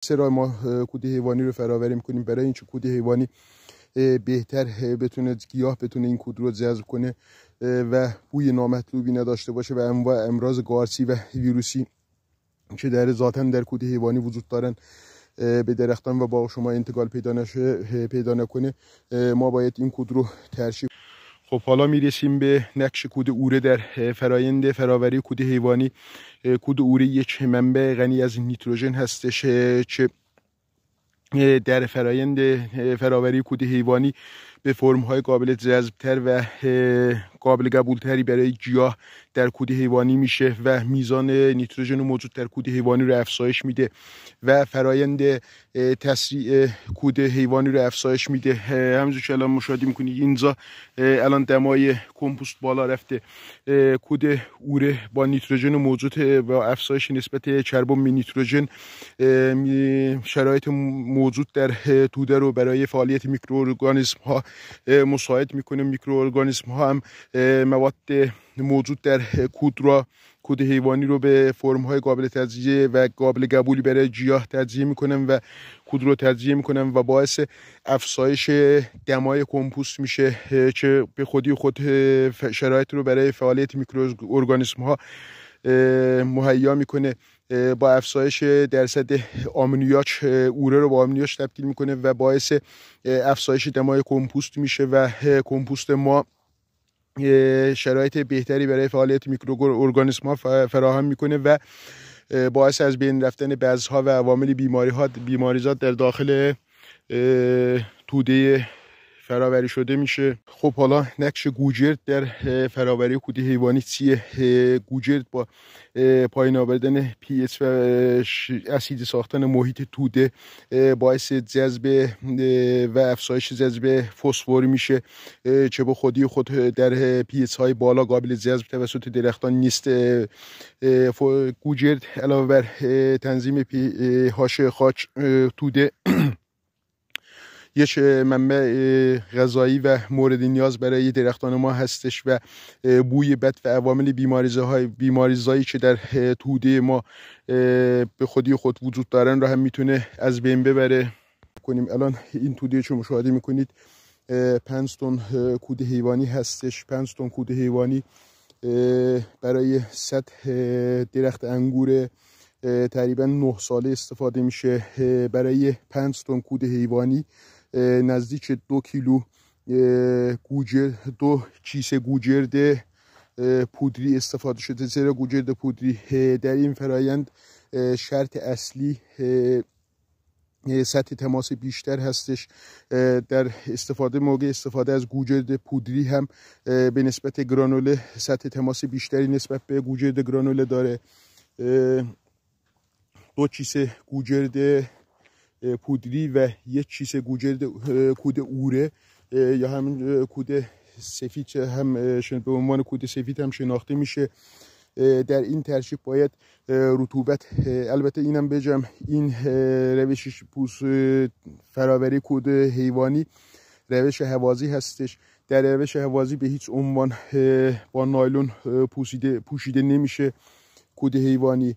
چرا ما کود حیوانی رو فراوری میکنیم برای اینکه کود حیوانی بهتر بتونه گیاه بتونه این کود رو جذب کنه و بوی نامطلوبی نداشته باشه و انواع امراض گارسی و ویروسی که در ذاتا در کود حیوانی وجود دارن به درختان و باغ شما انتقال پیدا نشه پیدا نکنه ما باید این کود رو ترشیب خب حالا میرسیم به نقش کود اوره در فرایند فراوری کود حیوانی کود اوره یک منبع غنی از نیتروژن هستش چه در فرایند فراوری کود حیوانی به های قابل جذبتر و قابل قبولتری برای گیاه در کود حیوانی میشه و میزان نیتروژن موجود در کود حیوانی رو افزایش میده و فرایند تسریع کود حیوانی رو افزایش میده همینجور که الان مشاهده میکنید اینجا الان دمای کمپوست بالا رفته کود اوره با نیتروژن موجود و افزایش نسبت چربون نیتروژن شرایط موجود در توده رو برای فعالیت میکروارگانیسم ها مساعد میکنه میکرو ها هم مواد موجود در کود را کود حیوانی رو به فرم های قابل تجزیه و قابل قبولی برای گیاه تجزیه میکنم و کود رو تجزیه میکنم و باعث افزایش دمای کمپوست میشه که به خودی خود شرایط رو برای فعالیت میکروارگانیسم ها مهیا میکنه با افزایش درصد آمونیاک اوره رو با آمونیاک تبدیل میکنه و باعث افزایش دمای کمپوست میشه و کمپوست ما شرایط بهتری برای فعالیت ارگانیسم ها فراهم میکنه و باعث از بین رفتن بزها و عوامل بیماری ها بیماریزات در داخل توده فراوری شده میشه خب حالا نقش گوجرد در فراوری کودی حیوانی چیه گوجرد با پایین آوردن پی اس و اسید ساختن محیط توده باعث جذب و افزایش جذب فسفر میشه چه به خودی خود در پی اس های بالا قابل جذب توسط درختان نیست گوجرد علاوه بر تنظیم پی هاش خاک توده یک منبع غذایی و مورد نیاز برای درختان ما هستش و بوی بد و عوامل بیماریزایی بیماریزایی که در توده ما به خودی خود وجود دارن را هم میتونه از بین ببره کنیم الان این توده چه مشاهده میکنید پنج تن کود حیوانی هستش پنج تن کود حیوانی برای صد درخت انگور تقریبا نه ساله استفاده میشه برای پنج تن کود حیوانی نزدیک دو کیلو گوجر دو کیسه گوجرد پودری استفاده شده زیرا گوجرد پودری در این فرایند شرط اصلی سطح تماس بیشتر هستش در استفاده موقع استفاده از گوجرد پودری هم به نسبت گرانوله سطح تماس بیشتری نسبت به گوجرد گرانوله داره دو چیز گوجرد پودری و یک چیز گوجه کود اوره یا هم کود سفید هم به عنوان کود سفید هم شناخته میشه در این ترشیب باید رطوبت البته اینم بجم این روش پوس فراوری کود حیوانی روش حوازی هستش در روش حوازی به هیچ عنوان با نایلون پوشیده, پوشیده نمیشه کود حیوانی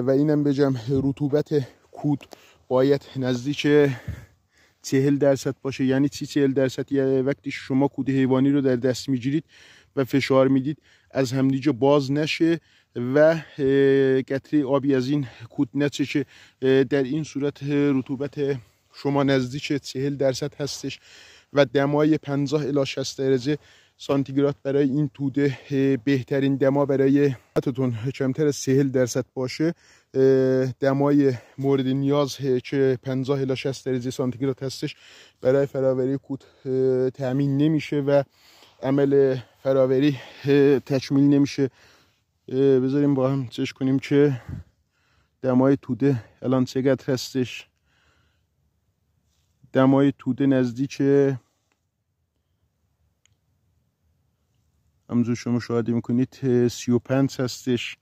و اینم بجم رطوبت کود باید نزدیک چهل درصد باشه یعنی چی چهل درصد یعنی وقتی شما کود حیوانی رو در دست میگیرید و فشار میدید از همدیجا باز نشه و قطره آبی از این کود که در این صورت رطوبت شما نزدیک چهل درصد هستش و دمای 50 الی 60 درجه سانتیگراد برای این توده بهترین دما برای حتتون کمتر از درصد باشه دمای مورد نیاز که 50 الی 60 درجه سانتیگراد هستش برای فراوری کود تامین نمیشه و عمل فراوری تکمیل نمیشه بذاریم با هم چش کنیم که دمای توده الان چقدر هستش دمای توده نزدیک همزو شما شاهده میکنید 35 هستش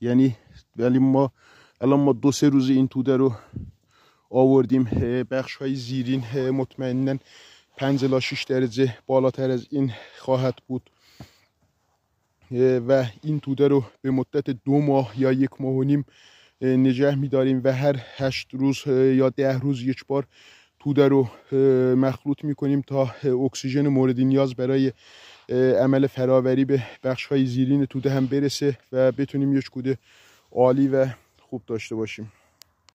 یعنی ولی ما الان ما دو سه روز این توده رو آوردیم بخش های زیرین مطمئنا پنج لا 6 درجه بالاتر از این خواهد بود و این توده رو به مدت دو ماه یا یک ماه و نیم نگه میداریم و هر هشت روز یا ده روز یک بار توده رو مخلوط میکنیم تا اکسیژن مورد نیاز برای عمل فراوری به بخش های زیرین توده هم برسه و بتونیم یک کوده عالی و خوب داشته باشیم